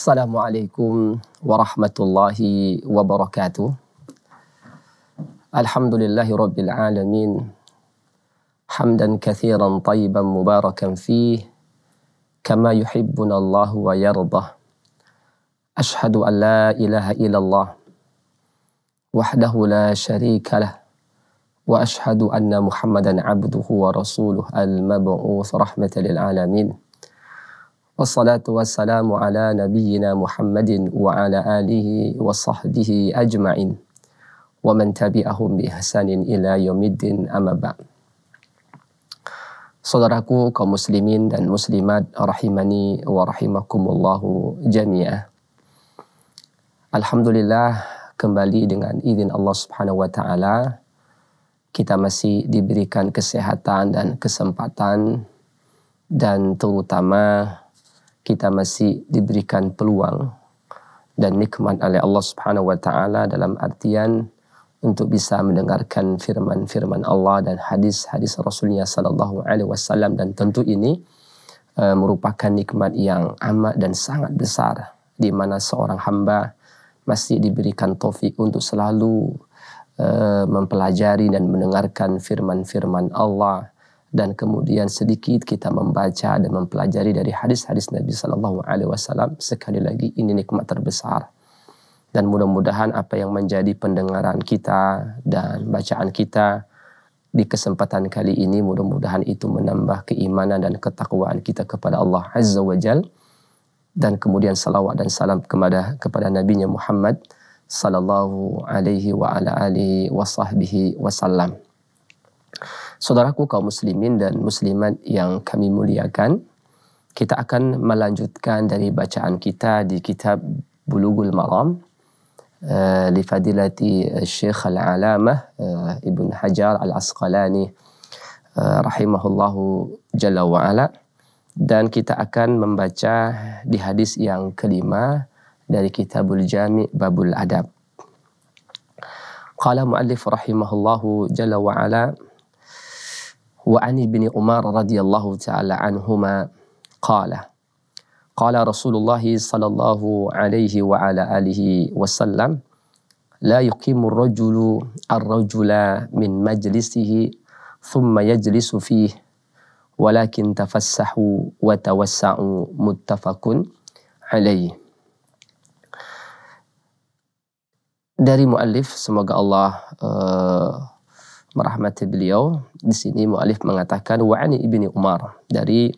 السلام عليكم ورحمة الله وبركاته الحمد لله رب العالمين حمدا كثيرا طيبا مباركا فيه كما يحبنا الله ويرضى أشهد أن لا إله إلا الله وحده لا شريك له وأشهد أن محمدا عبده ورسوله المبعوث رحمة للعالمين Wassalatu wassalamu ala nabiyyina Muhammadin wa ala alihi wa sahbihi ajma'in. Wa man tabi'ahum bi ihsanin ila yaumiddin amma ba'd. Saudaraku kaum muslimin dan muslimat rahimani wa rahimakumullahu jami'ah. Alhamdulillah kembali dengan izin Allah Subhanahu wa taala kita masih diberikan kesehatan dan kesempatan dan terutama kita masih diberikan peluang dan nikmat oleh Allah Subhanahu wa taala dalam artian untuk bisa mendengarkan firman-firman Allah dan hadis-hadis Rasulnya Sallallahu Alaihi Wasallam dan tentu ini e, merupakan nikmat yang amat dan sangat besar di mana seorang hamba masih diberikan taufik untuk selalu e, mempelajari dan mendengarkan firman-firman Allah dan kemudian sedikit kita membaca dan mempelajari dari hadis-hadis Nabi Shallallahu Alaihi Wasallam sekali lagi ini nikmat terbesar dan mudah-mudahan apa yang menjadi pendengaran kita dan bacaan kita di kesempatan kali ini mudah-mudahan itu menambah keimanan dan ketakwaan kita kepada Allah Azza wa Jal dan kemudian salawat dan salam kepada kepada nabinya Muhammad sallallahu alaihi wa ala alihi wa sahbihi wasallam. Saudaraku kaum muslimin dan muslimat yang kami muliakan, kita akan melanjutkan dari bacaan kita di kitab Bulughul Maram eh, li fadilati eh, Syekh Al-Alamah eh, Ibn Hajar Al-Asqalani rahimahullahu jalla wa ala dan kita akan membaca di hadis yang kelima dari Kitabul Jami Babul Adab. Qala muallif rahimahullahu jalla wa ala وعن ابن عمر رضي الله تعالى عنهما قال قال رسول الله صلى الله عليه وعلى آله وسلم لا يقيم الرجل الرجل من مجلسه ثم يجلس فيه ولكن تفسحوا وتوسعوا متفق عليه dari muallif semoga Allah uh, merahmati beliau. Di sini mualif mengatakan wa'ani ibni Umar dari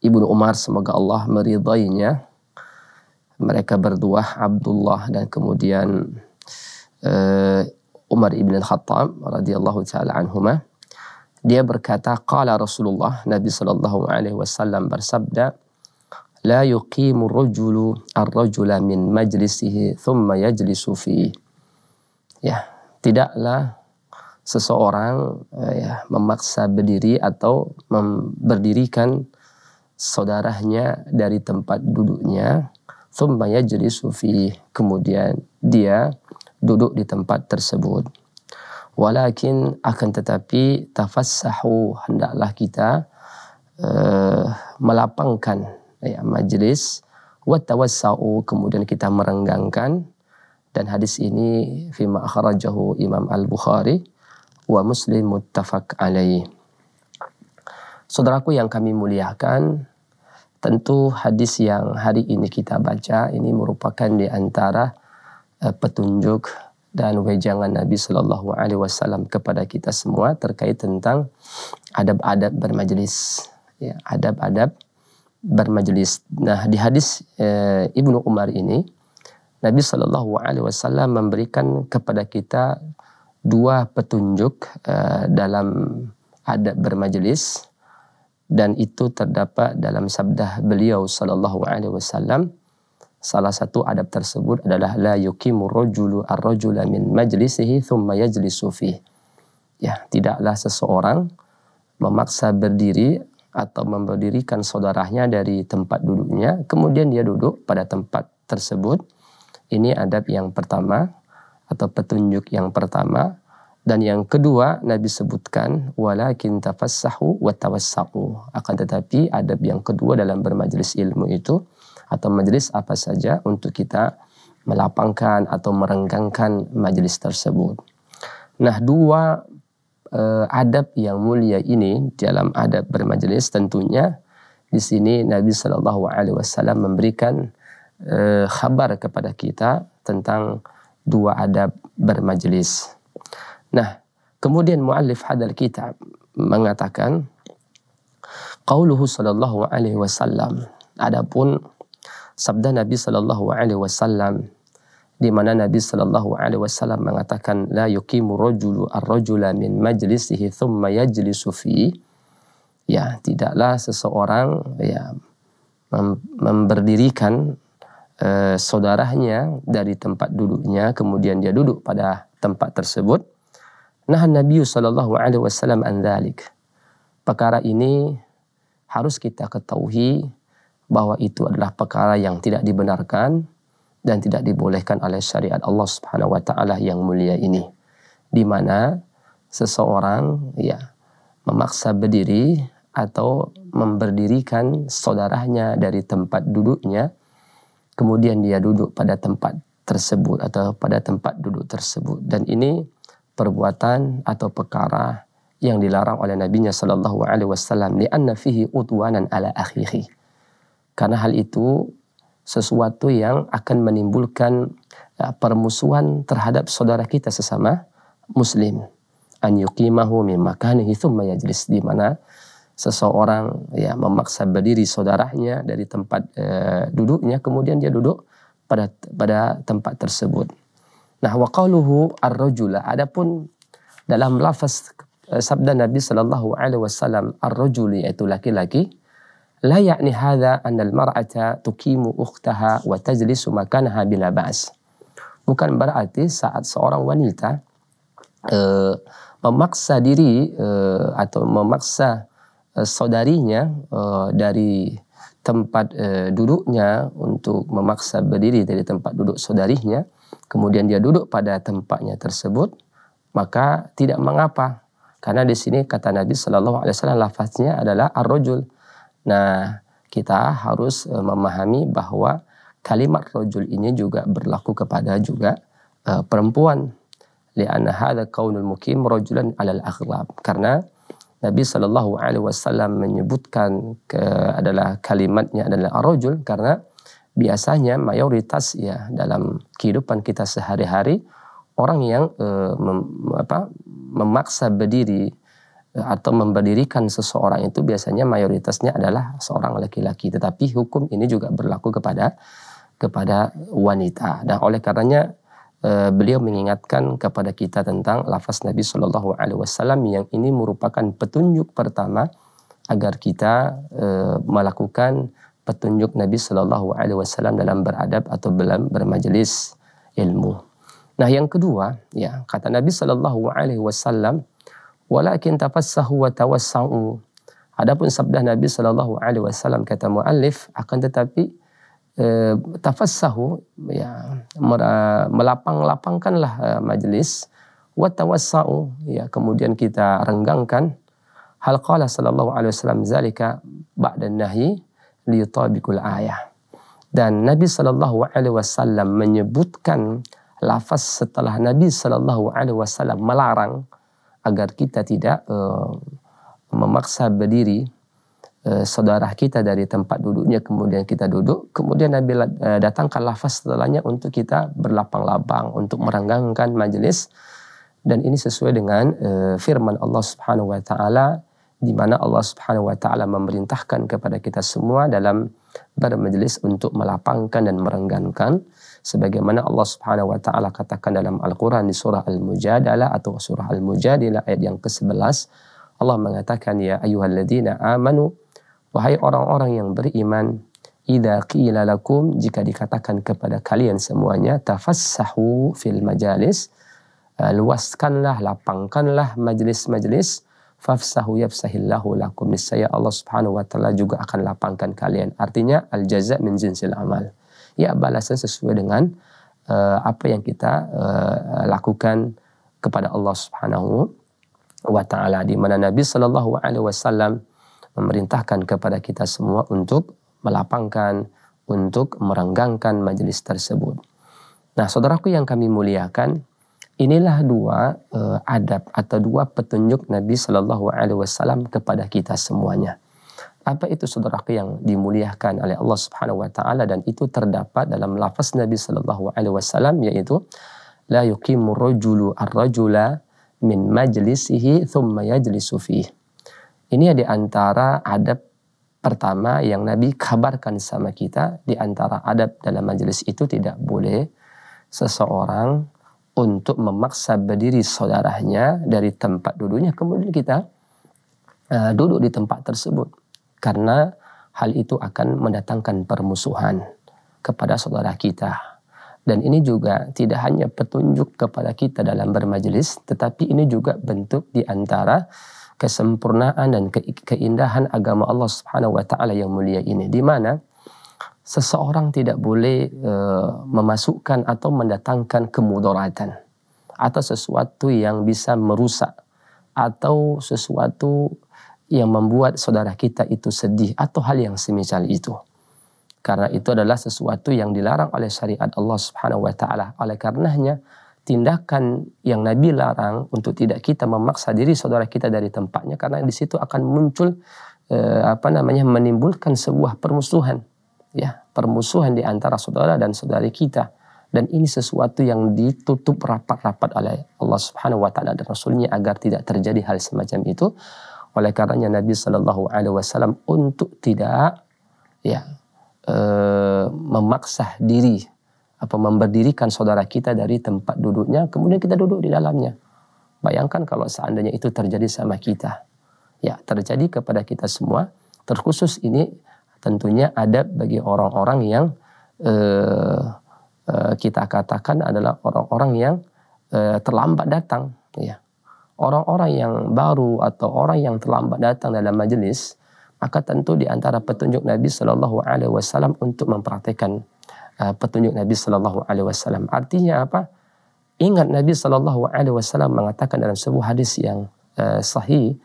ibnu Umar semoga Allah meridainya. Mereka berdua Abdullah dan kemudian uh, Umar ibn al-Khattab radhiyallahu taala anhuma. Dia berkata qala Rasulullah Nabi sallallahu alaihi wasallam bersabda la yuqimu rajulu ar-rajula min majlisihi thumma yajlisu fi Ya, tidaklah seseorang uh, ya memaksa berdiri atau memberdirikan saudaranya dari tempat duduknya sumpahnya jadi sufi kemudian dia duduk di tempat tersebut walakin akan tetapi tafassahu hendaklah kita uh, melapangkan ya majlis watawassau kemudian kita merenggangkan dan hadis ini fima akhrajahu Imam Al-Bukhari wa Muslim muttafaq alaih. Saudaraku yang kami muliakan, tentu hadis yang hari ini kita baca ini merupakan di antara eh, petunjuk dan wejangan Nabi Shallallahu Alaihi Wasallam kepada kita semua terkait tentang adab-adab bermajelis, ya, adab-adab bermajelis. Nah di hadis eh, Ibnu Umar ini Nabi Shallallahu Alaihi Wasallam memberikan kepada kita dua petunjuk uh, dalam adab bermajelis dan itu terdapat dalam sabda beliau sallallahu alaihi wasallam salah satu adab tersebut adalah la yuqimu rajulu ar-rajula min majlisihi thumma yajlisu fihi ya tidaklah seseorang memaksa berdiri atau memberdirikan saudaranya dari tempat duduknya kemudian dia duduk pada tempat tersebut ini adab yang pertama atau petunjuk yang pertama dan yang kedua Nabi sebutkan walakin tafassahu wa akan tetapi adab yang kedua dalam bermajelis ilmu itu atau majelis apa saja untuk kita melapangkan atau merenggangkan majelis tersebut. Nah, dua eh, adab yang mulia ini dalam adab bermajelis tentunya di sini Nabi Shallallahu Alaihi Wasallam memberikan eh, kabar kepada kita tentang dua adab bermajlis. Nah, kemudian muallif hadal kitab mengatakan qauluhu sallallahu alaihi wasallam adapun sabda Nabi sallallahu alaihi wasallam di mana Nabi sallallahu alaihi wasallam mengatakan la yuqimu rajulu ar-rajula min majlisihi thumma yajlisu fi ya tidaklah seseorang ya mem memberdirikan eh, saudaranya dari tempat duduknya kemudian dia duduk pada tempat tersebut nah Nabi sallallahu alaihi wasallam an perkara ini harus kita ketahui bahwa itu adalah perkara yang tidak dibenarkan dan tidak dibolehkan oleh syariat Allah Subhanahu wa taala yang mulia ini di mana seseorang ya memaksa berdiri atau memberdirikan saudaranya dari tempat duduknya kemudian dia duduk pada tempat tersebut atau pada tempat duduk tersebut dan ini perbuatan atau perkara yang dilarang oleh Nabi-Nya sallallahu alaihi wasallam li'anna fihi udwanan ala akhihi karena hal itu sesuatu yang akan menimbulkan eh, permusuhan terhadap saudara kita sesama muslim an yuqimahu min makanihi thumma yajlis di mana seseorang ya memaksa berdiri saudaranya dari tempat e, duduknya kemudian dia duduk pada pada tempat tersebut. Nah, wa qaluhu ar-rajula adapun dalam lafaz e, sabda Nabi sallallahu alaihi wasallam ar-rajul yaitu laki-laki la yakni hadza anna al-mar'ata tukimu ukhtaha wa tajlisu makanaha bila ba's. Bukan berarti saat seorang wanita e, memaksa diri e, atau memaksa Eh, saudarinya eh, dari tempat eh, duduknya untuk memaksa berdiri dari tempat duduk saudarinya, kemudian dia duduk pada tempatnya tersebut, maka tidak mengapa. Karena di sini kata Nabi Shallallahu Alaihi Wasallam lafaznya adalah ar-rojul. Nah, kita harus memahami bahwa kalimat rojul ini juga berlaku kepada juga perempuan. Lianna hadha kaunul mukim rojulan alal akhlab. Karena Nabi Shallallahu Alaihi Wasallam menyebutkan ke, adalah kalimatnya adalah arujul karena biasanya mayoritas ya dalam kehidupan kita sehari-hari orang yang e, mem, apa, memaksa berdiri e, atau memberdirikan seseorang itu biasanya mayoritasnya adalah seorang laki-laki tetapi hukum ini juga berlaku kepada kepada wanita. dan nah, oleh karenanya Eh, beliau mengingatkan kepada kita tentang lafaz Nabi Shallallahu Alaihi Wasallam yang ini merupakan petunjuk pertama agar kita uh, melakukan petunjuk Nabi Shallallahu Alaihi Wasallam dalam beradab atau dalam bermajelis ilmu. Nah yang kedua, ya kata Nabi Shallallahu Alaihi Wasallam, walakin tafassahu wa tawassau. Adapun sabda Nabi Shallallahu Alaihi Wasallam kata mu'alif akan tetapi eh, tafassahu ya melapang-lapangkanlah eh, majelis wa tawassau ya kemudian kita renggangkan hal qala sallallahu alaihi wasallam zalika ba'da nahyi liyutabikul ayah dan Nabi sallallahu alaihi wasallam menyebutkan lafaz setelah Nabi sallallahu alaihi wasallam melarang agar kita tidak uh, memaksa berdiri Eh, saudara kita dari tempat duduknya kemudian kita duduk kemudian Nabi eh, datangkan lafaz setelahnya untuk kita berlapang-lapang untuk merenggangkan majelis dan ini sesuai dengan eh, firman Allah Subhanahu wa taala di mana Allah Subhanahu wa taala memerintahkan kepada kita semua dalam bermajelis untuk melapangkan dan merenggangkan sebagaimana Allah Subhanahu wa taala katakan dalam Al-Qur'an di surah Al-Mujadalah atau surah Al-Mujadilah ayat yang ke-11 Allah mengatakan ya ayyuhalladzina amanu Wahai orang-orang yang beriman, idza qila lakum jika dikatakan kepada kalian semuanya tafassahu fil majalis eh, luaskanlah lapangkanlah majelis-majelis fafsahu yafsahillahu lakum niscaya Allah Subhanahu wa taala juga akan lapangkan kalian artinya al jaza min jinsil amal ya balasan sesuai dengan uh, apa yang kita uh, lakukan kepada Allah Subhanahu wa taala di mana Nabi sallallahu alaihi wasallam memerintahkan kepada kita semua untuk melapangkan, untuk merenggangkan majelis tersebut. Nah, saudaraku yang kami muliakan, inilah dua uh, adab atau dua petunjuk Nabi Shallallahu Alaihi Wasallam kepada kita semuanya. Apa itu saudaraku yang dimuliakan oleh Allah Subhanahu Wa Taala dan itu terdapat dalam lafaz Nabi Shallallahu Alaihi Wasallam yaitu la yuki rajulu ar min majlisihi thumma yajlisu ini ada antara adab pertama yang Nabi kabarkan sama kita di antara adab dalam majelis itu tidak boleh seseorang untuk memaksa berdiri saudaranya dari tempat duduknya kemudian kita uh, duduk di tempat tersebut karena hal itu akan mendatangkan permusuhan kepada saudara kita dan ini juga tidak hanya petunjuk kepada kita dalam bermajelis tetapi ini juga bentuk di antara kesempurnaan dan keindahan agama Allah Subhanahu wa taala yang mulia ini di mana seseorang tidak boleh e, memasukkan atau mendatangkan kemudaratan atau sesuatu yang bisa merusak atau sesuatu yang membuat saudara kita itu sedih atau hal yang semisal itu. Karena itu adalah sesuatu yang dilarang oleh syariat Allah Subhanahu wa taala. Oleh karenanya tindakan yang Nabi larang untuk tidak kita memaksa diri saudara kita dari tempatnya karena di situ akan muncul e, apa namanya menimbulkan sebuah permusuhan ya permusuhan di antara saudara dan saudari kita dan ini sesuatu yang ditutup rapat-rapat oleh Allah Subhanahu wa taala dan rasulnya agar tidak terjadi hal semacam itu oleh karenanya Nabi Shallallahu alaihi wasallam untuk tidak ya e, memaksa diri apa memberdirikan saudara kita dari tempat duduknya kemudian kita duduk di dalamnya bayangkan kalau seandainya itu terjadi sama kita ya terjadi kepada kita semua terkhusus ini tentunya ada bagi orang-orang yang eh, eh, kita katakan adalah orang-orang yang eh, terlambat datang ya orang-orang yang baru atau orang yang terlambat datang dalam majelis maka tentu di antara petunjuk Nabi Shallallahu Alaihi Wasallam untuk mempraktekkan Ah, petunjuk Nabi Shallallahu Alaihi Wasallam. Artinya apa? Ingat Nabi Shallallahu Alaihi Wasallam mengatakan dalam sebuah hadis yang uh, sahih,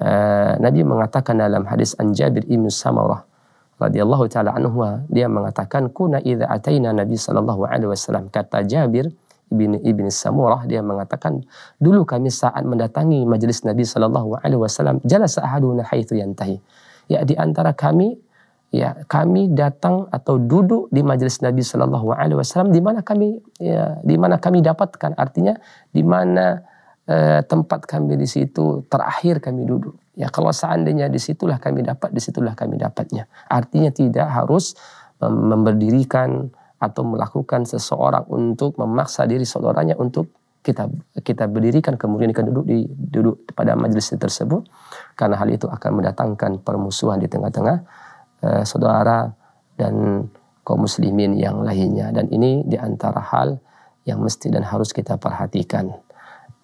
uh, Nabi mengatakan dalam hadis An Jabir ibn Samarah radhiyallahu taala anhu dia mengatakan kuna idza ataina Nabi Shallallahu Alaihi Wasallam kata Jabir ibn ibn Samurah dia mengatakan dulu kami saat mendatangi majelis Nabi Shallallahu Alaihi Wasallam jalasa ahaduna haitsu yantahi ya di antara kami ya kami datang atau duduk di majelis Nabi Shallallahu Alaihi Wasallam di mana kami ya, di mana kami dapatkan artinya di mana eh, tempat kami di situ terakhir kami duduk ya kalau seandainya disitulah kami dapat disitulah kami dapatnya artinya tidak harus memberdirikan atau melakukan seseorang untuk memaksa diri saudaranya untuk kita kita berdirikan kemudian kita duduk di duduk pada majelis tersebut karena hal itu akan mendatangkan permusuhan di tengah-tengah eh, saudara dan kaum muslimin yang lainnya dan ini diantara hal yang mesti dan harus kita perhatikan.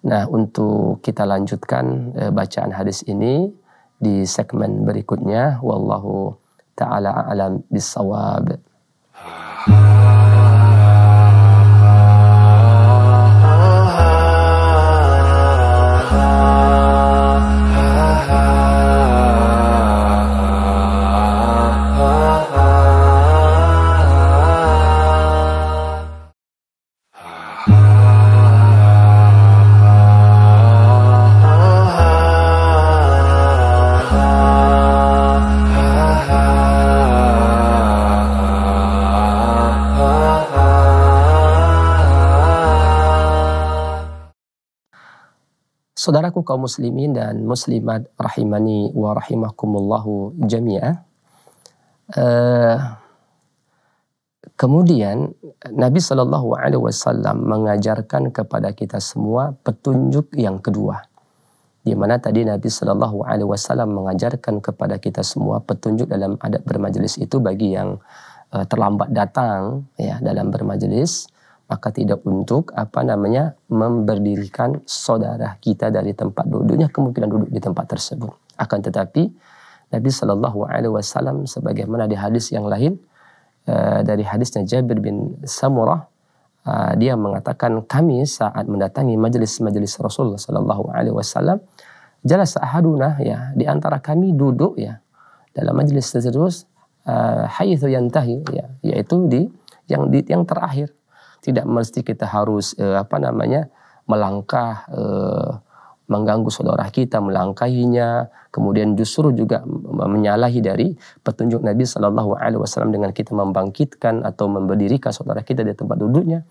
Nah untuk kita lanjutkan eh, bacaan hadis ini di segmen berikutnya. Wallahu taala alam bisawab. Ah. Saudaraku kaum muslimin dan muslimat rahimani wa rahimakumullahu jami'ah. Eh, uh, kemudian Nabi Shallallahu Alaihi Wasallam mengajarkan kepada kita semua petunjuk yang kedua, di mana tadi Nabi Shallallahu Alaihi Wasallam mengajarkan kepada kita semua petunjuk dalam adab bermajelis itu bagi yang uh, terlambat datang ya dalam bermajelis maka tidak untuk apa namanya memberdirikan saudara kita dari tempat duduknya kemungkinan duduk di tempat tersebut. Akan tetapi Nabi Shallallahu Alaihi Wasallam sebagaimana di hadis yang lain eh, dari hadisnya Jabir bin Samurah eh, dia mengatakan kami saat mendatangi majelis-majelis Rasulullah Shallallahu Alaihi Wasallam jelas ahaduna ya di antara kami duduk ya dalam majelis tersebut uh, yantahi ya yaitu di yang di, yang terakhir tidak mesti kita harus uh, apa namanya melangkah uh, mengganggu saudara kita, melangkahinya, kemudian justru juga menyalahi dari petunjuk Nabi Shallallahu Alaihi Wasallam dengan kita membangkitkan atau memberdirikan saudara kita di tempat duduknya,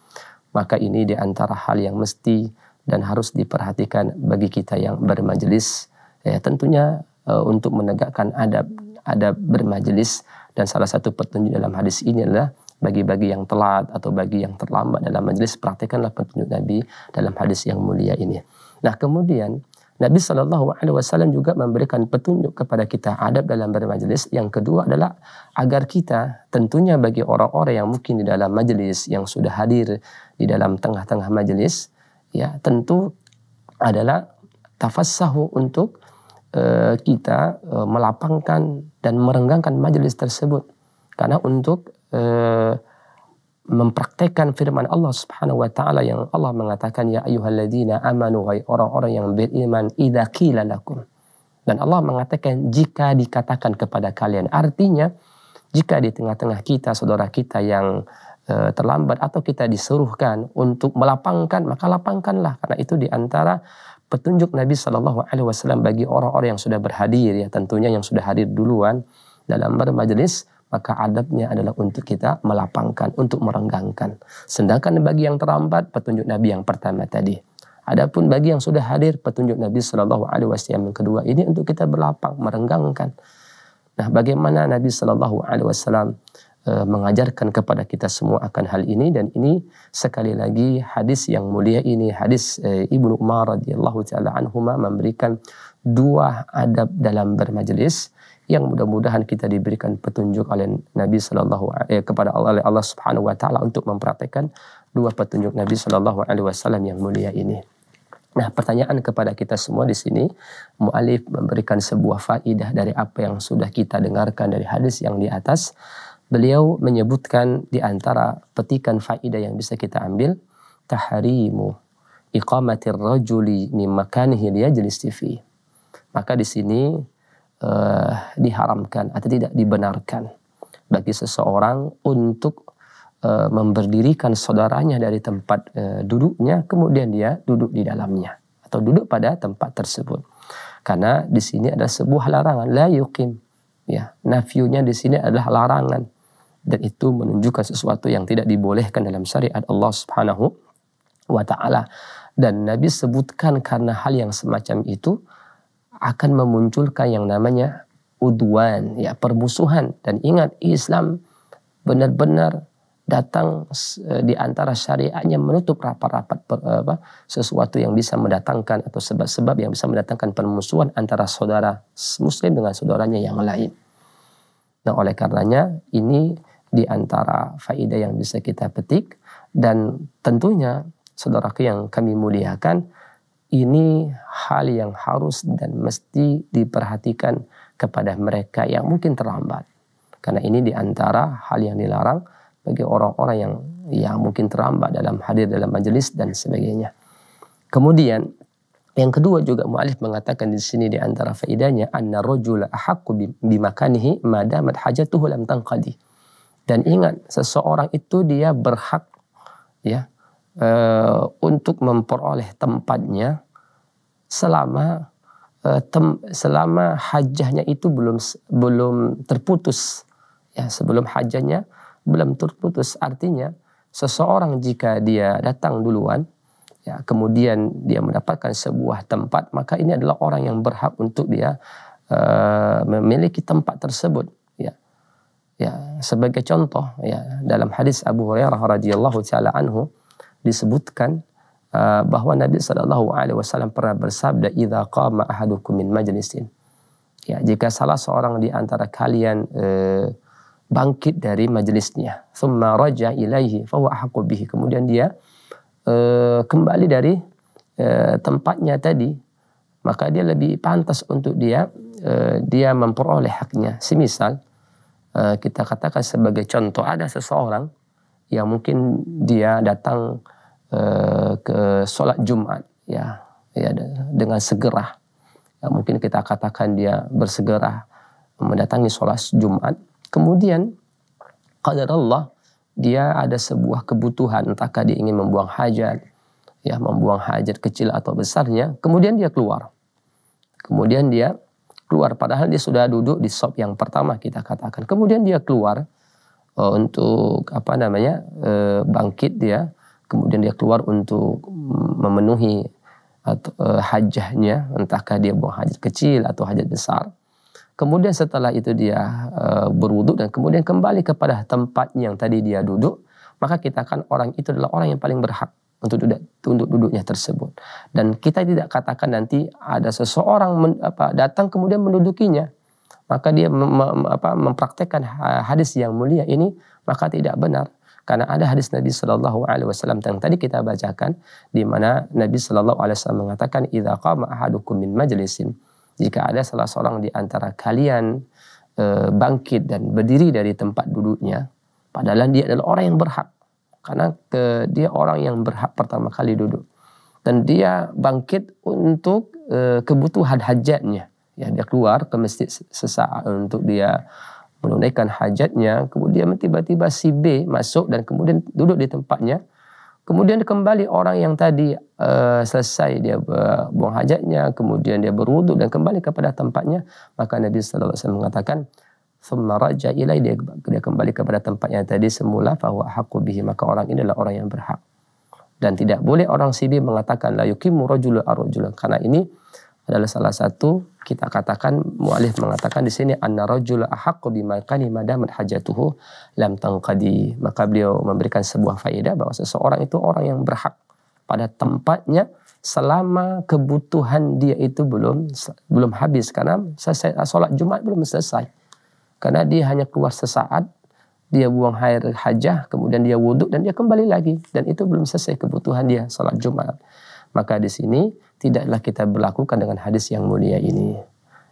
maka ini di antara hal yang mesti dan harus diperhatikan bagi kita yang bermajelis, ya, tentunya uh, untuk menegakkan adab adab bermajelis dan salah satu petunjuk dalam hadis ini adalah bagi-bagi yang telat atau bagi yang terlambat dalam majelis perhatikanlah petunjuk Nabi dalam hadis yang mulia ini. Nah, kemudian Nabi Shallallahu Alaihi Wasallam juga memberikan petunjuk kepada kita adab dalam bermajelis. Yang kedua adalah agar kita tentunya bagi orang-orang yang mungkin di dalam majelis yang sudah hadir di dalam tengah-tengah majelis, ya tentu adalah tafassahu untuk uh, kita uh, melapangkan dan merenggangkan majelis tersebut. Karena untuk mempraktekan eh, mempraktekkan firman Allah Subhanahu wa taala yang Allah mengatakan ya ayyuhalladzina amanu wa orang-orang yang beriman idza qila lakum. Dan Allah mengatakan jika dikatakan kepada kalian. Artinya jika di tengah-tengah kita saudara kita yang e, terlambat atau kita disuruhkan untuk melapangkan maka lapangkanlah karena itu di antara petunjuk Nabi Shallallahu Alaihi Wasallam bagi orang-orang yang sudah berhadir ya tentunya yang sudah hadir duluan dalam bermajelis maka adabnya adalah untuk kita melapangkan, untuk merenggangkan. Sedangkan bagi yang terlambat, petunjuk Nabi yang pertama tadi. Adapun bagi yang sudah hadir, petunjuk Nabi Shallallahu Alaihi Wasallam yang kedua ini untuk kita berlapang, merenggangkan. Nah, bagaimana Nabi Shallallahu Alaihi Wasallam e, mengajarkan kepada kita semua akan hal ini dan ini sekali lagi hadis yang mulia ini hadis e, Ibnu Umar radhiyallahu taala anhuma memberikan dua adab dalam bermajelis yang mudah-mudahan kita diberikan petunjuk oleh Nabi Shallallahu eh, kepada Allah oleh Allah Subhanahu wa taala untuk mempraktekkan dua petunjuk Nabi Shallallahu alaihi wasallam yang mulia ini. Nah, pertanyaan kepada kita semua di sini, mualif memberikan sebuah faidah dari apa yang sudah kita dengarkan dari hadis yang di atas. Beliau menyebutkan di antara petikan faidah yang bisa kita ambil, tahrimu iqamatir rajuli mimakanihi liyajlis fi. Maka di sini uh, diharamkan atau tidak dibenarkan bagi seseorang untuk uh, memberdirikan saudaranya dari tempat uh, duduknya kemudian dia duduk di dalamnya atau duduk pada tempat tersebut. Karena di sini ada sebuah larangan la yukim Ya, nafiyunya di sini adalah larangan dan itu menunjukkan sesuatu yang tidak dibolehkan dalam syariat Allah Subhanahu wa taala. Dan Nabi sebutkan karena hal yang semacam itu akan memunculkan yang namanya uduan ya permusuhan. Dan ingat Islam benar-benar datang eh, di antara syariatnya menutup rapat-rapat eh, sesuatu yang bisa mendatangkan atau sebab-sebab yang bisa mendatangkan permusuhan antara saudara muslim dengan saudaranya yang lain. Nah oleh karenanya ini di antara faedah yang bisa kita petik dan tentunya saudaraku yang kami muliakan ini hal yang harus dan mesti diperhatikan kepada mereka yang mungkin terlambat. Karena ini diantara hal yang dilarang bagi orang-orang yang yang mungkin terlambat dalam hadir dalam majelis dan sebagainya. Kemudian yang kedua juga mu'alif mengatakan di sini di antara faedahnya anna rajula ahaqqu bimakanihi madamat hajatuhu lam tanqadi. Dan ingat seseorang itu dia berhak ya e, untuk memperoleh tempatnya selama e, tem, selama hajahnya itu belum belum terputus ya sebelum hajahnya belum terputus artinya seseorang jika dia datang duluan ya kemudian dia mendapatkan sebuah tempat maka ini adalah orang yang berhak untuk dia e, memiliki tempat tersebut ya, ya sebagai contoh ya dalam hadis Abu Hurairah radhiyallahu taala anhu disebutkan uh, bahwa Nabi Shallallahu Alaihi Wasallam pernah bersabda, idha qama ahadukum min majlisin." Ya, jika salah seorang di antara kalian uh, bangkit dari majelisnya, thumma raja ilaihi, fahuwa bihi. Kemudian dia uh, kembali dari uh, tempatnya tadi, maka dia lebih pantas untuk dia uh, dia memperoleh haknya. Semisal uh, kita katakan sebagai contoh ada seseorang yang mungkin dia datang Eh, ke sholat Jumat ya ya dengan segera ya, mungkin kita katakan dia bersegera mendatangi sholat Jumat kemudian kalau Allah dia ada sebuah kebutuhan entahkah dia ingin membuang hajat ya membuang hajat kecil atau besarnya kemudian dia keluar kemudian dia keluar padahal dia sudah duduk di shop yang pertama kita katakan kemudian dia keluar eh, untuk apa namanya eh, bangkit dia ya kemudian dia keluar untuk memenuhi atau e, hajahnya entahkah dia buang hajat kecil atau hajat besar kemudian setelah itu dia e, berwuduk dan kemudian kembali kepada tempat yang tadi dia duduk maka kita akan orang itu adalah orang yang paling berhak untuk duduk untuk duduknya tersebut dan kita tidak katakan nanti ada seseorang men, apa, datang kemudian mendudukinya maka dia mem, apa, mempraktekkan eh, hadis yang mulia ini maka tidak benar karena ada hadis Nabi Shallallahu Alaihi Wasallam yang tadi kita bacakan, di mana Nabi Shallallahu Alaihi Wasallam mengatakan, qama ahadukum min majlisin." Jika ada salah seorang di antara kalian e, bangkit dan berdiri dari tempat duduknya, padahal dia adalah orang yang berhak, karena ke, dia orang yang berhak pertama kali duduk, dan dia bangkit untuk e, kebutuhan hajatnya. Ya, dia keluar ke masjid sesaat untuk dia menunaikan hajatnya, kemudian tiba-tiba si B masuk dan kemudian duduk di tempatnya. Kemudian kembali orang yang tadi uh, selesai dia uh, buang hajatnya, kemudian dia berwuduk dan kembali kepada tempatnya, maka Nabi SAW alaihi wasallam mengatakan thumma raja ilai dia, dia kembali kepada tempatnya tadi semula bahwa hakku, bihi maka orang ini adalah orang yang berhak. Dan tidak boleh orang si B mengatakan la yuqimu rajulu arujula karena ini adalah salah satu kita katakan mualif mengatakan di sini anna rajul ahaqqu bimakani madam hajatuhu lam tanqadi Maka beliau memberikan sebuah faedah bahwa seseorang itu orang yang berhak pada tempatnya selama kebutuhan dia itu belum belum habis karena selesai salat Jumat belum selesai. Karena dia hanya keluar sesaat, dia buang air hajah, kemudian dia wuduk dan dia kembali lagi dan itu belum selesai kebutuhan dia salat Jumat. Maka di sini tidaklah kita berlakukan dengan hadis yang mulia ini.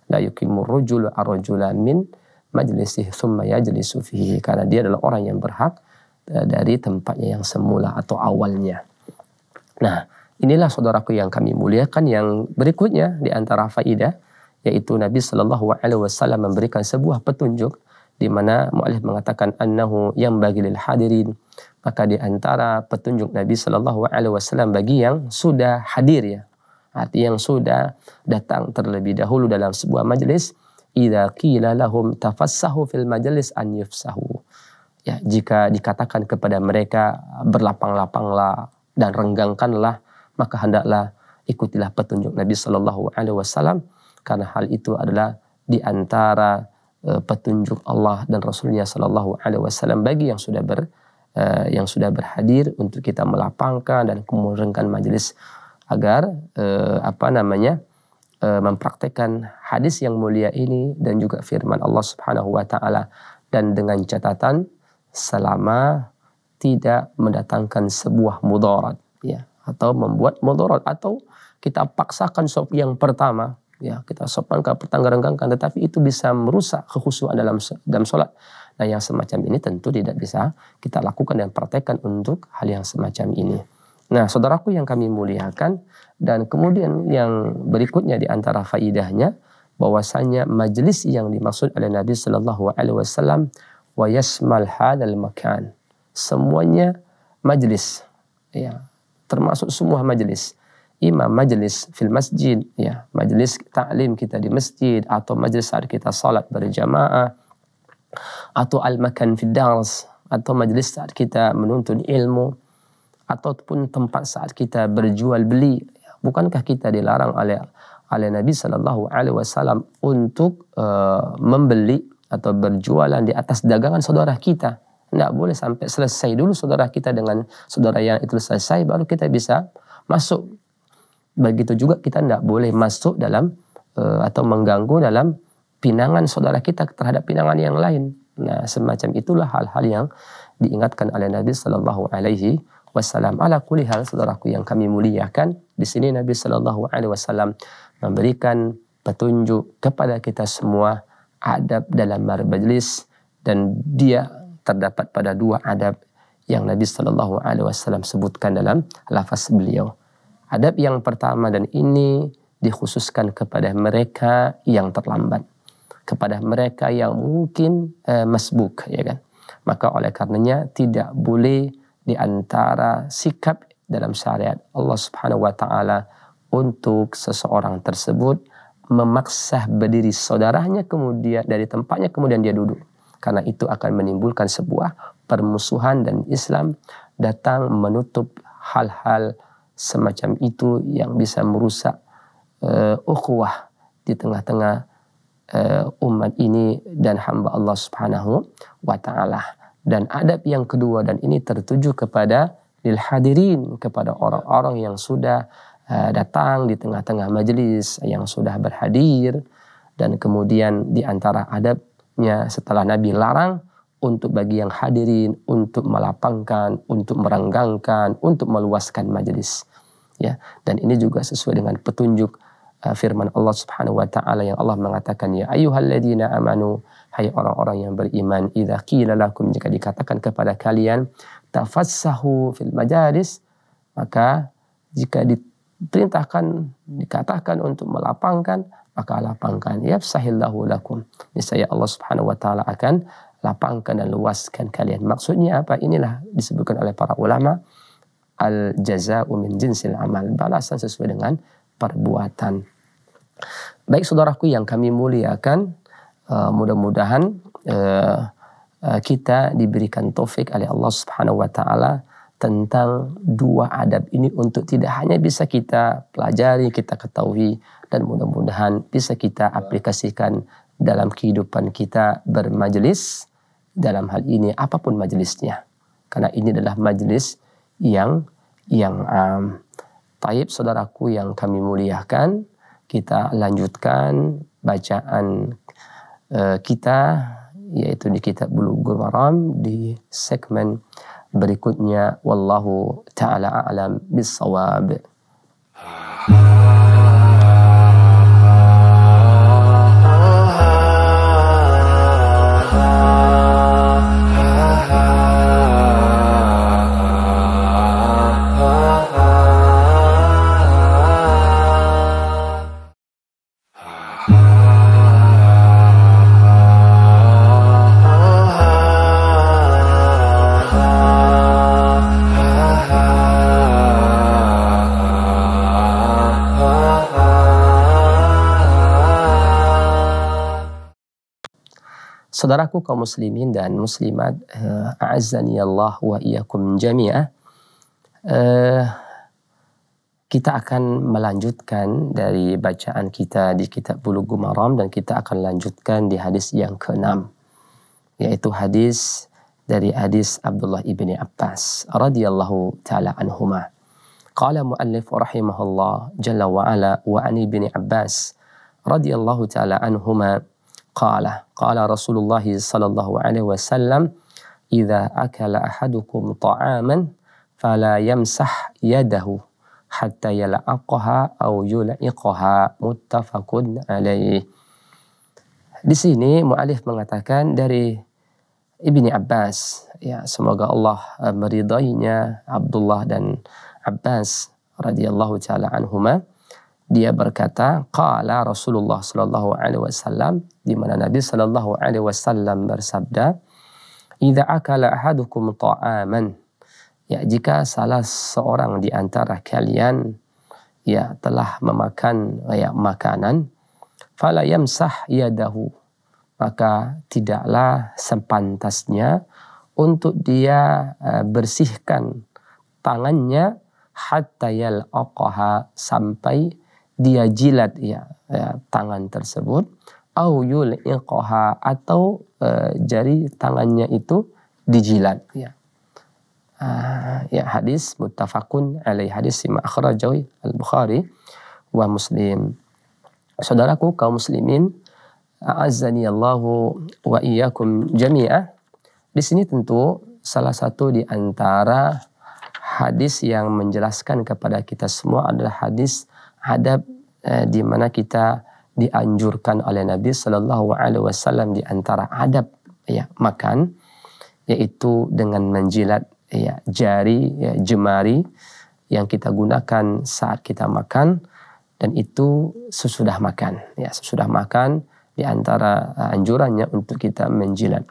La yukimu rojul arrojulan min majlisih thumma yajlisu fihi. Karena dia adalah orang yang berhak eh, dari tempatnya yang semula atau awalnya. Nah, inilah saudaraku yang kami muliakan yang berikutnya di antara faidah yaitu Nabi Shallallahu Alaihi Wasallam memberikan sebuah petunjuk di mana mu'alif mengatakan annahu yang bagi lil hadirin maka di antara petunjuk Nabi Shallallahu Alaihi Wasallam bagi yang sudah hadir ya Arti yang sudah datang terlebih dahulu dalam sebuah majelis, idza qila lahum tafassahu fil majelis an yufsahu. Ya, jika dikatakan kepada mereka berlapang-lapanglah dan renggangkanlah, maka hendaklah ikutilah petunjuk Nabi Shallallahu alaihi wasallam karena hal itu adalah di antara e, petunjuk Allah dan Rasulnya Shallallahu alaihi wasallam bagi yang sudah ber e, yang sudah berhadir untuk kita melapangkan dan kemurungkan majelis agar eh, apa namanya eh, mempraktekkan hadis yang mulia ini dan juga firman Allah Subhanahu wa taala dan dengan catatan selama tidak mendatangkan sebuah mudarat ya atau membuat mudarat atau kita paksakan sop yang pertama ya kita sopan ke pertanggaranggangkan tetapi itu bisa merusak kekhusyuan dalam dalam sholat nah yang semacam ini tentu tidak bisa kita lakukan dan praktekkan untuk hal yang semacam ini Nah, saudaraku yang kami muliakan dan kemudian yang berikutnya di antara faidahnya bahwasanya majelis yang dimaksud oleh Nabi Shallallahu alaihi wasallam wa yasmal hadal makan. Semuanya majelis ya, termasuk semua majelis. Imam majelis fil masjid ya, majelis taklim kita di masjid atau majelis saat kita salat berjamaah atau al makan fid dars atau majelis saat kita menuntut ilmu ataupun tempat saat kita berjual beli bukankah kita dilarang oleh oleh Nabi Shallallahu Alaihi Wasallam untuk uh, membeli atau berjualan di atas dagangan saudara kita tidak boleh sampai selesai dulu saudara kita dengan saudara yang itu selesai baru kita bisa masuk begitu juga kita tidak boleh masuk dalam uh, atau mengganggu dalam pinangan saudara kita terhadap pinangan yang lain. Nah, semacam itulah hal-hal yang diingatkan oleh Nabi Shallallahu Alaihi wasallam. Ala kulli hal saudaraku yang kami muliakan, di sini Nabi Shallallahu alaihi wasallam memberikan petunjuk kepada kita semua adab dalam bermajlis dan dia terdapat pada dua adab yang Nabi Shallallahu alaihi wasallam sebutkan dalam lafaz beliau. Adab yang pertama dan ini dikhususkan kepada mereka yang terlambat, kepada mereka yang mungkin e, masbuk ya kan. Maka oleh karenanya tidak boleh di antara sikap dalam syariat Allah Subhanahu wa taala untuk seseorang tersebut memaksa berdiri saudaranya kemudian dari tempatnya kemudian dia duduk karena itu akan menimbulkan sebuah permusuhan dan Islam datang menutup hal-hal semacam itu yang bisa merusak uh, ukhuwah di tengah-tengah uh, umat ini dan hamba Allah Subhanahu wa taala. Dan adab yang kedua dan ini tertuju kepada lil hadirin kepada orang-orang yang sudah uh, datang di tengah-tengah majelis yang sudah berhadir dan kemudian di antara adabnya setelah Nabi larang untuk bagi yang hadirin untuk melapangkan, untuk merenggangkan, untuk meluaskan majelis. Ya, dan ini juga sesuai dengan petunjuk uh, firman Allah Subhanahu wa taala yang Allah mengatakan ya ayyuhalladzina amanu Hai orang-orang yang beriman, idza qila lakum jika dikatakan kepada kalian tafassahu fil majalis, maka jika diperintahkan dikatakan untuk melapangkan, maka lapangkan. Yafsahillahu lakum. Niscaya Allah Subhanahu wa taala akan lapangkan dan luaskan kalian. Maksudnya apa? Inilah disebutkan oleh para ulama al jaza'u min jinsil amal, balasan sesuai dengan perbuatan. Baik saudaraku yang kami muliakan, Eh, mudah-mudahan uh, kita diberikan taufik oleh Allah Subhanahu wa taala tentang dua adab ini untuk tidak hanya bisa kita pelajari, kita ketahui dan mudah-mudahan bisa kita aplikasikan dalam kehidupan kita bermajelis dalam hal ini apapun majelisnya. Karena ini adalah majelis yang yang um, taib saudaraku yang kami muliakan, kita lanjutkan bacaan Eh, kita yaitu di kitab Bulughul Maram di segmen berikutnya wallahu taala alam bisawab. Ah. Saudaraku kaum muslimin dan muslimat, uh, eh, a'azzani Allah wa iyyakum jami'ah. Eh, kita akan melanjutkan dari bacaan kita di kitab Bulughul Maram dan kita akan lanjutkan di hadis yang ke-6 yaitu hadis dari hadis Abdullah ibni Abbas radhiyallahu taala anhumah. Qala muallif rahimahullah jalla wa ala wa ibni Abbas radhiyallahu taala anhuma qala qala Rasulullah sallallahu alaihi wasallam idza akala ahadukum ta'aman fala yamsah yadahu hatta yalaqaha au yula'iqaha muttafaqun alaih. Di sini mualif mengatakan dari Ibni Abbas ya semoga Allah eh, meridainya Abdullah dan Abbas radhiyallahu taala anhuma dia berkata qala Rasulullah sallallahu alaihi wasallam di mana Nabi sallallahu alaihi wasallam bersabda idza akala ahadukum ta'aman ya jika salah seorang di antara kalian ya telah memakan ya makanan fala yamsah yadahu maka tidaklah sempantasnya untuk dia e, bersihkan tangannya hatta yal'aqaha sampai dia jilat ya, ya tangan tersebut au yuliqaha atau uh, jari tangannya itu dijilat ya. Uh, ya hadis muttafaqun alaih hadis sima akhrajawi al-Bukhari wa Muslim. Saudaraku kaum muslimin, a'azzani Allahu wa iyyakum jami'ah. Di sini tentu salah satu di antara hadis yang menjelaskan kepada kita semua adalah hadis adab eh, di mana kita dianjurkan oleh Nabi Shallallahu Alaihi Wasallam di antara adab ya makan yaitu dengan menjilat ya jari ya, jemari yang kita gunakan saat kita makan dan itu sesudah makan ya sesudah makan di antara eh, anjurannya untuk kita menjilat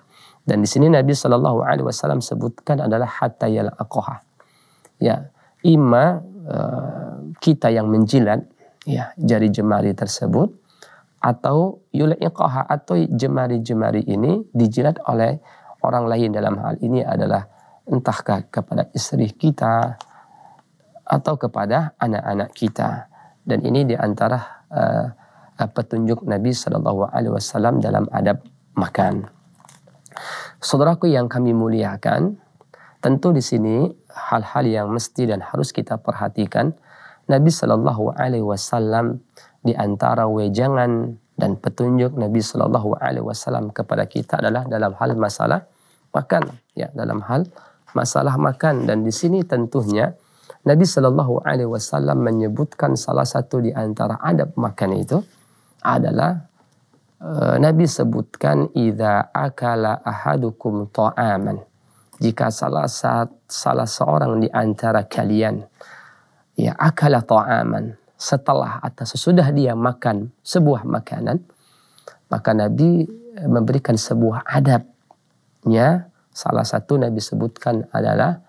dan di sini Nabi Shallallahu Alaihi Wasallam sebutkan adalah hatta akoha ya ima Eh, kita yang menjilat ya jari jemari tersebut atau yulaiqaha atau jemari-jemari ini dijilat oleh orang lain dalam hal ini adalah entahkah kepada istri kita atau kepada anak-anak kita dan ini diantara uh, eh, eh, petunjuk Nabi Shallallahu Alaihi Wasallam dalam adab makan. Saudaraku yang kami muliakan, Tentu di sini hal-hal yang mesti dan harus kita perhatikan. Nabi Shallallahu Alaihi Wasallam di antara wejangan dan petunjuk Nabi Shallallahu Alaihi Wasallam kepada kita adalah dalam hal masalah makan, ya dalam hal masalah makan dan di sini tentunya Nabi Shallallahu Alaihi Wasallam menyebutkan salah satu di antara adab makan itu adalah e, Nabi sebutkan idza akala ahadukum ta'aman jika salah saat salah seorang di antara kalian ya akala ta'aman setelah atau sesudah dia makan sebuah makanan maka Nabi eh, memberikan sebuah adabnya salah satu Nabi sebutkan adalah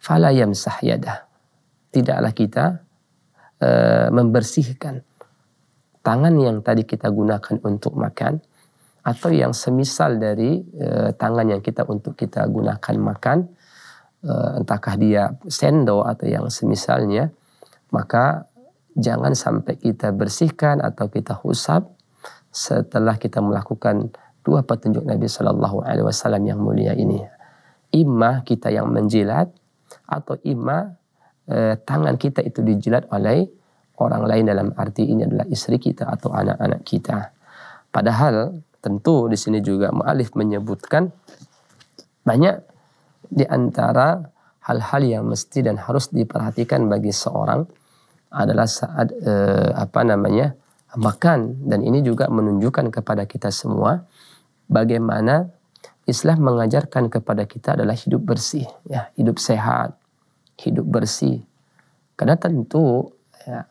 falayam eh, fala tidaklah kita eh, membersihkan tangan yang tadi kita gunakan untuk makan atau yang semisal dari uh, tangan yang kita untuk kita gunakan makan uh, entahkah dia sendok atau yang semisalnya maka jangan sampai kita bersihkan atau kita usap setelah kita melakukan dua petunjuk Nabi Shallallahu Alaihi Wasallam yang mulia ini imma kita yang menjilat atau imma eh, tangan kita itu dijilat oleh orang lain dalam arti ini adalah istri kita atau anak-anak kita padahal Tentu di sini juga mu'alif menyebutkan banyak di antara hal-hal yang mesti dan harus diperhatikan bagi seorang adalah saat e, apa namanya makan dan ini juga menunjukkan kepada kita semua bagaimana Islam mengajarkan kepada kita adalah hidup bersih ya hidup sehat hidup bersih karena tentu ya,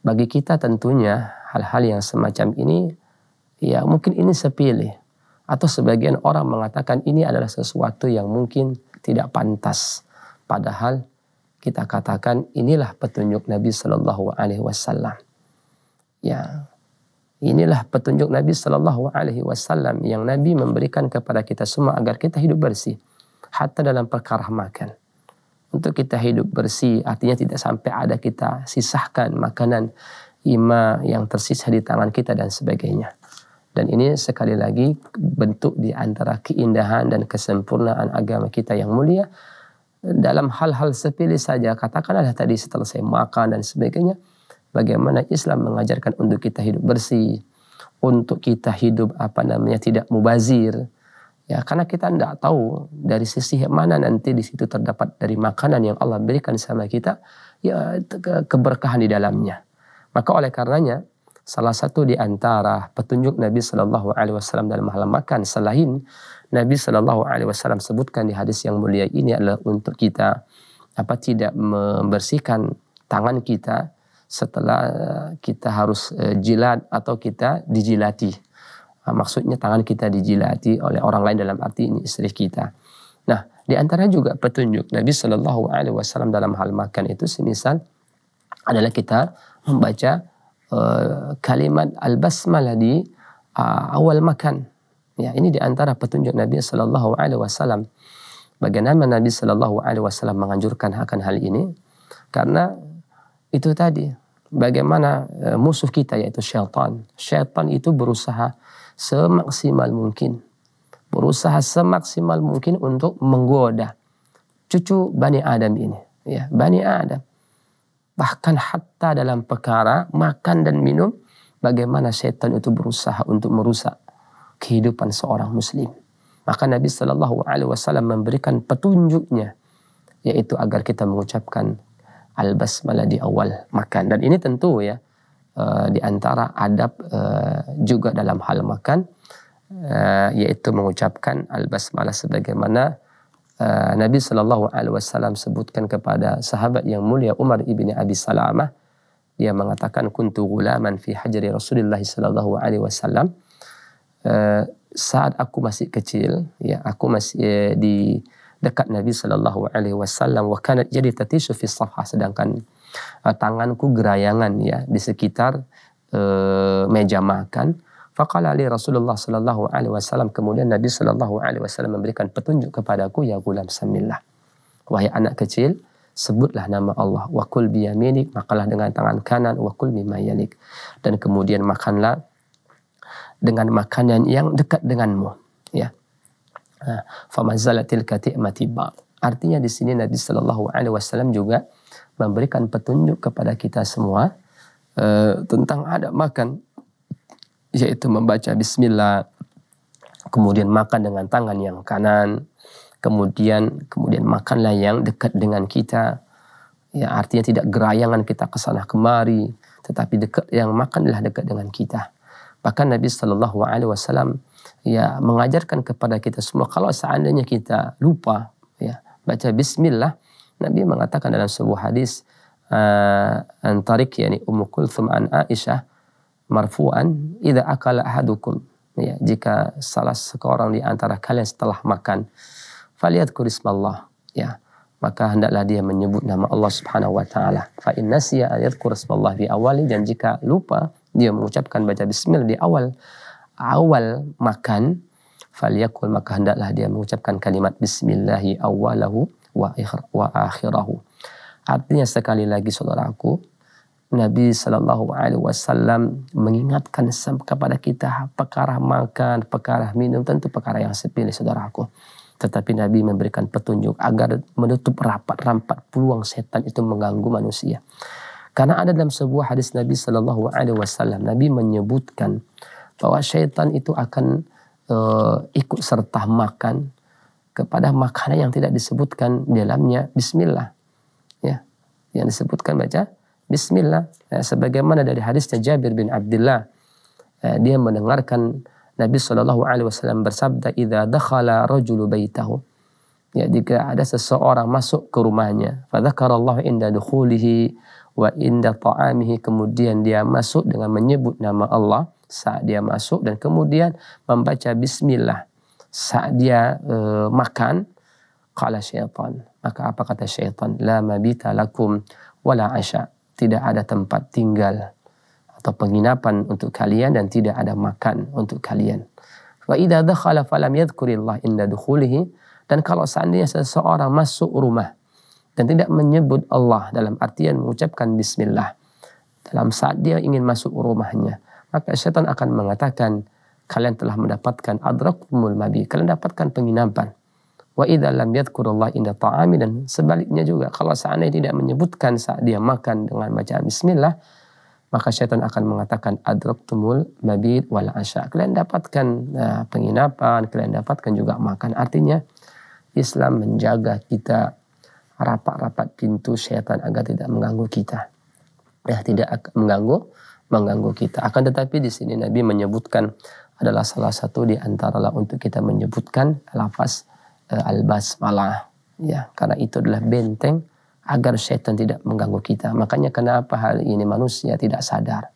bagi kita tentunya hal-hal yang semacam ini Ya, mungkin ini sepilih. Atau sebagian orang mengatakan ini adalah sesuatu yang mungkin tidak pantas. Padahal kita katakan inilah petunjuk Nabi Shallallahu Alaihi Wasallam. Ya, inilah petunjuk Nabi Shallallahu Alaihi Wasallam yang Nabi memberikan kepada kita semua agar kita hidup bersih, hatta dalam perkara makan. Untuk kita hidup bersih, artinya tidak sampai ada kita sisahkan makanan imam yang tersisa di tangan kita dan sebagainya. Dan ini sekali lagi bentuk di antara keindahan dan kesempurnaan agama kita yang mulia dalam hal-hal sepele saja katakanlah tadi setelah saya makan dan sebagainya bagaimana Islam mengajarkan untuk kita hidup bersih untuk kita hidup apa namanya tidak mubazir ya karena kita tidak tahu dari sisi mana nanti di situ terdapat dari makanan yang Allah berikan sama kita ya keberkahan di dalamnya maka oleh karenanya Salah satu di antara petunjuk Nabi Shallallahu Alaihi Wasallam dalam hal makan selain Nabi Shallallahu Alaihi Wasallam sebutkan di hadis yang mulia ini adalah untuk kita apa tidak membersihkan tangan kita setelah eh, kita harus eh, jilat atau kita dijilati. Ah, maksudnya tangan kita dijilati oleh orang lain dalam arti ini istri kita. Nah, di antara juga petunjuk Nabi Shallallahu Alaihi Wasallam dalam hal makan itu semisal adalah kita membaca Eh, kalimat al-basmalah di uh, awal makan. Ya, ini di antara petunjuk Nabi sallallahu alaihi wasallam. Bagaimana Nabi sallallahu alaihi wasallam menganjurkan akan hal ini? Karena itu tadi bagaimana eh, musuh kita yaitu syaitan. Syaitan itu berusaha semaksimal mungkin berusaha semaksimal mungkin untuk menggoda cucu Bani Adam ini ya Bani Adam bahkan hatta dalam perkara makan dan minum bagaimana setan itu berusaha untuk merusak kehidupan seorang muslim. Maka Nabi Shallallahu Alaihi Wasallam memberikan petunjuknya, yaitu agar kita mengucapkan al-basmalah di awal makan. Dan ini tentu ya eh, di antara adab eh, juga dalam hal makan, eh, yaitu mengucapkan al-basmalah sebagaimana Ah, Nabi Shallallahu Alaihi Wasallam sebutkan kepada sahabat yang mulia Umar ibni Abi Salamah dia mengatakan kuntu gulaman fi hajri Rasulullah Shallallahu Alaihi Wasallam ah, saat aku masih kecil ya aku masih ya, di dekat Nabi Shallallahu Alaihi Wasallam wakana jadi tati sufis safha sedangkan uh, tanganku gerayangan ya di sekitar uh, meja makan Faqala li Rasulullah sallallahu alaihi wasallam kemudian Nabi sallallahu alaihi wasallam memberikan petunjuk kepadaku ya gulam samillah. Wahai anak kecil, sebutlah nama Allah. Wa kul biyaminik, makanlah dengan tangan kanan, wa kul mimayalik. Dan kemudian makanlah dengan makanan yang dekat denganmu, ya. Famazalatil ba. Artinya di sini Nabi sallallahu alaihi wasallam juga memberikan petunjuk kepada kita semua uh, tentang adab makan yaitu membaca bismillah, kemudian makan dengan tangan yang kanan, kemudian kemudian makanlah yang dekat dengan kita. Ya, artinya tidak gerayangan kita ke sana kemari, tetapi dekat yang makanlah dekat dengan kita. Bahkan Nabi Shallallahu Alaihi Wasallam ya mengajarkan kepada kita semua kalau seandainya kita lupa ya baca Bismillah, Nabi mengatakan dalam sebuah hadis uh, ah, antarik yani Ummu Kulthum an Aisyah marfu'an idza akala ahadukum ya jika salah seorang di antara kalian setelah makan faliyadhkur kurismallah ya maka hendaklah dia menyebut nama Allah Subhanahu wa taala fa in nasiya ayadhkur ismallah di awali dan jika lupa dia mengucapkan baca bismillah di awal awal makan faliyakul maka hendaklah dia mengucapkan kalimat bismillahi awalahu wa, wa akhirahu artinya sekali lagi saudaraku Nabi Shallallahu Alaihi Wasallam mengingatkan kepada kita perkara makan, perkara minum tentu perkara yang sepilih saudaraku. Tetapi Nabi memberikan petunjuk agar menutup rapat-rapat peluang setan itu mengganggu manusia. Karena ada dalam sebuah hadis Nabi Shallallahu Alaihi Wasallam, Nabi menyebutkan bahwa setan itu akan e, ikut serta makan kepada makanan yang tidak disebutkan dalamnya Bismillah, ya, yang disebutkan baca bismillah eh, sebagaimana dari hadisnya Jabir bin Abdullah eh, dia mendengarkan Nabi Shallallahu alaihi wasallam bersabda idza dakhala rajulu baitahu ya jika ada seseorang masuk ke rumahnya Allah inda dukhulihi wa inda ta'amihi kemudian dia masuk dengan menyebut nama Allah saat dia masuk dan kemudian membaca bismillah saat dia e, makan qala syaitan maka apa kata syaitan la mabita lakum wala asya tidak ada tempat tinggal atau penginapan untuk kalian dan tidak ada makan untuk kalian. Wa idza dakhala falam yadhkurillah inda dukhulihi dan kalau seandainya seseorang masuk rumah dan tidak menyebut Allah dalam artian mengucapkan bismillah dalam saat dia ingin masuk rumahnya maka setan akan mengatakan kalian telah mendapatkan adraktumul mabi kalian dapatkan penginapan Wa idza lam yadhkurullah inda ta'ami dan sebaliknya juga kalau seandainya tidak menyebutkan saat dia makan dengan bacaan bismillah maka syaitan akan mengatakan adraktumul mabit wal asya. Kalian dapatkan nah, penginapan, kalian dapatkan juga makan. Artinya Islam menjaga kita rapat-rapat pintu syaitan agar tidak mengganggu kita. Ya, tidak mengganggu mengganggu kita. Akan tetapi di sini Nabi menyebutkan adalah salah satu di antara untuk kita menyebutkan lafaz Eh, al-basmalah ya karena itu adalah benteng agar setan tidak mengganggu kita. Makanya kenapa hal ini manusia tidak sadar.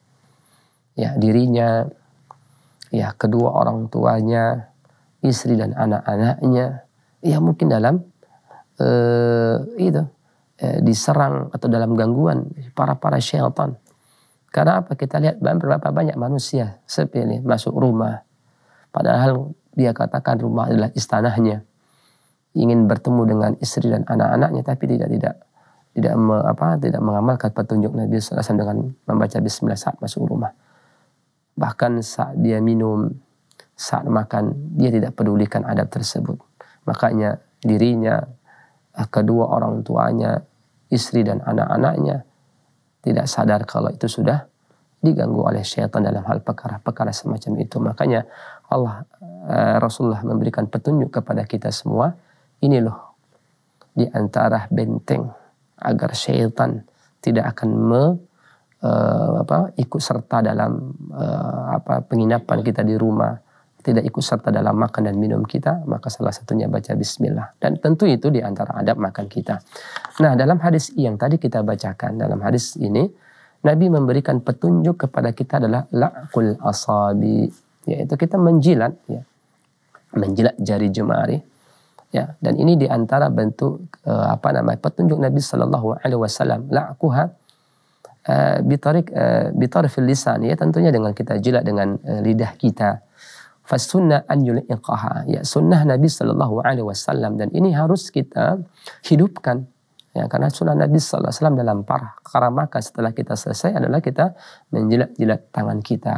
Ya, dirinya ya kedua orang tuanya, istri dan anak-anaknya ya mungkin dalam eh, itu eh, diserang atau dalam gangguan para-para syaitan. Karena apa? Kita lihat berapa banyak manusia seperti ini masuk rumah. Padahal dia katakan rumah adalah istanahnya ingin bertemu dengan istri dan anak-anaknya tapi tidak tidak tidak me, apa tidak mengamalkan petunjuk Nabi SAW dengan membaca bismillah saat masuk rumah. Bahkan saat dia minum, saat makan, dia tidak pedulikan adab tersebut. Makanya dirinya, eh, kedua orang tuanya, istri dan anak-anaknya tidak sadar kalau itu sudah diganggu oleh syaitan dalam hal perkara-perkara semacam itu. Makanya Allah eh, Rasulullah memberikan petunjuk kepada kita semua ini loh di antara benteng agar syaitan tidak akan me, uh, apa, ikut serta dalam uh, apa penginapan kita di rumah, tidak ikut serta dalam makan dan minum kita, maka salah satunya baca bismillah. Dan tentu itu di antara adab makan kita. Nah, dalam hadis yang tadi kita bacakan, dalam hadis ini Nabi memberikan petunjuk kepada kita adalah la'kul asabi, yaitu kita menjilat ya. Menjilat jari jemari ya dan ini diantara bentuk uh, apa namanya petunjuk Nabi Shallallahu Alaihi Wasallam lakuha uh, eh, bitarik uh, lisan ya tentunya dengan kita jilat dengan uh, lidah kita fasunnah an yuliqaha ya sunnah Nabi Shallallahu Alaihi Wasallam dan ini harus kita hidupkan ya karena sunnah Nabi Shallallahu Alaihi Wasallam dalam parah karena maka setelah kita selesai adalah kita menjilat-jilat tangan kita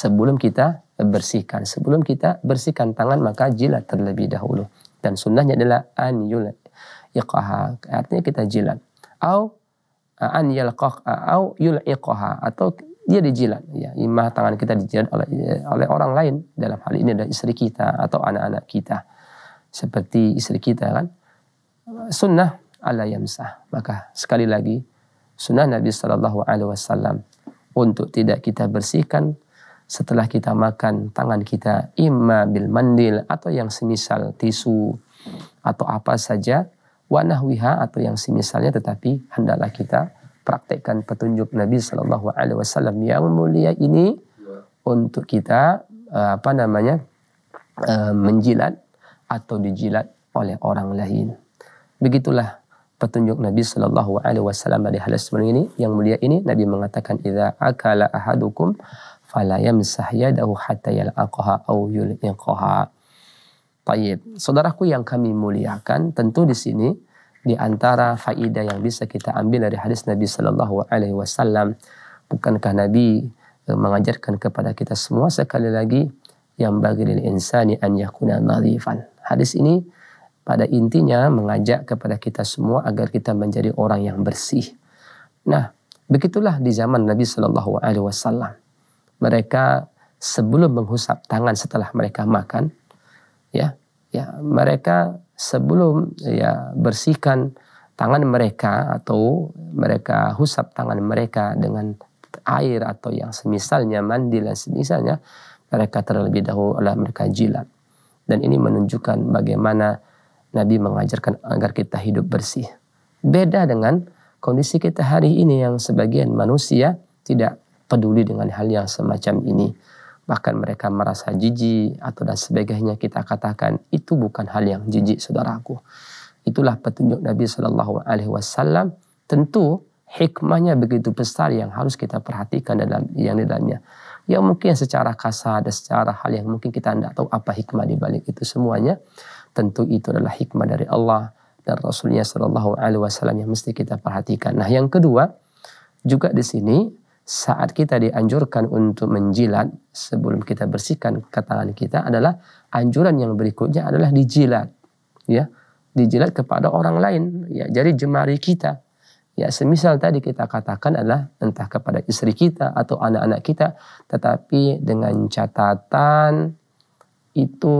sebelum kita bersihkan sebelum kita bersihkan tangan maka jilat terlebih dahulu dan sunnahnya adalah an yul iqaha. Artinya kita jilat. Au an yalqah au yul iqaha. Atau dia dijilat. Ya, imah tangan kita dijilat oleh, oleh orang lain. Dalam hal ini adalah istri kita atau anak-anak kita. Seperti istri kita kan. Sunnah ala yamsah. Maka sekali lagi sunnah Nabi Shallallahu Alaihi Wasallam untuk tidak kita bersihkan setelah kita makan tangan kita imma bil mandil atau yang semisal tisu atau apa saja wanahwiha atau yang semisalnya tetapi hendaklah kita praktekkan petunjuk Nabi Shallallahu Alaihi Wasallam yang mulia ini untuk kita eh, apa namanya eh, menjilat atau dijilat oleh orang lain begitulah petunjuk Nabi Shallallahu Alaihi Wasallam dari hadis ini yang mulia ini Nabi mengatakan idza akala ahadukum fala yamsah hatta yalqaha au yulqaha. Tayyib. Saudaraku yang kami muliakan, tentu di sini di antara faidah yang bisa kita ambil dari hadis Nabi Shallallahu Alaihi Wasallam, bukankah Nabi eh, mengajarkan kepada kita semua sekali lagi yang bagi lil insani an yakuna nadhifan. Hadis ini pada intinya mengajak kepada kita semua agar kita menjadi orang yang bersih. Nah, begitulah di zaman Nabi Shallallahu Alaihi Wasallam mereka sebelum menghusap tangan setelah mereka makan ya ya mereka sebelum ya bersihkan tangan mereka atau mereka husap tangan mereka dengan air atau yang semisalnya mandi dan semisalnya mereka terlebih dahulu adalah mereka jilat dan ini menunjukkan bagaimana Nabi mengajarkan agar kita hidup bersih beda dengan kondisi kita hari ini yang sebagian manusia tidak peduli dengan hal yang semacam ini. Bahkan mereka merasa jijik atau dan sebagainya kita katakan itu bukan hal yang jijik saudaraku. Itulah petunjuk Nabi Shallallahu Alaihi Wasallam. Tentu hikmahnya begitu besar yang harus kita perhatikan dalam yang di dalamnya. Yang mungkin secara kasar dan secara hal yang mungkin kita tidak tahu apa hikmah di balik itu semuanya. Tentu itu adalah hikmah dari Allah dan Rasulnya Shallallahu Alaihi Wasallam yang mesti kita perhatikan. Nah yang kedua juga di sini saat kita dianjurkan untuk menjilat sebelum kita bersihkan ke tangan kita adalah anjuran yang berikutnya adalah dijilat ya dijilat kepada orang lain ya jadi jemari kita ya semisal tadi kita katakan adalah entah kepada istri kita atau anak-anak kita tetapi dengan catatan itu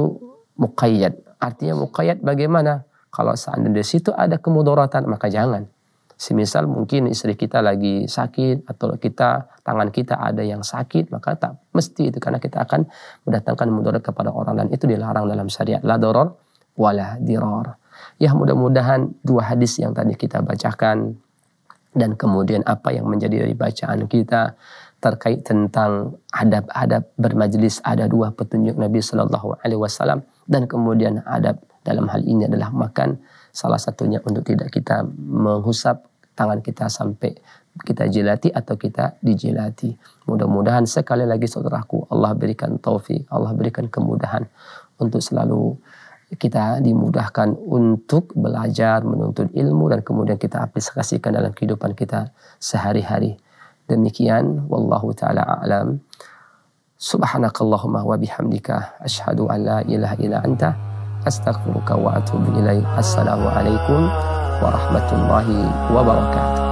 mukayyad artinya mukayyad bagaimana kalau seandainya di situ ada kemudaratan maka jangan Semisal mungkin istri kita lagi sakit atau kita tangan kita ada yang sakit maka tak mesti itu karena kita akan mendatangkan mudarat kepada orang dan itu dilarang dalam syariat la doror wala diror. Ya mudah-mudahan dua hadis yang tadi kita bacakan dan kemudian apa yang menjadi dari bacaan kita terkait tentang adab-adab bermajlis ada dua petunjuk Nabi Shallallahu Alaihi Wasallam dan kemudian adab dalam hal ini adalah makan salah satunya untuk tidak kita menghusap tangan kita sampai kita jelati atau kita dijelati. Mudah-mudahan sekali lagi saudaraku Allah berikan taufik, Allah berikan kemudahan untuk selalu kita dimudahkan untuk belajar, menuntut ilmu dan kemudian kita aplikasikan dalam kehidupan kita sehari-hari. Demikian wallahu taala alam. Subhanakallahumma wa bihamdika asyhadu an la ilaha illa anta astaghfiruka wa atubu ilaik. Assalamualaikum ورحمة الله وبركاته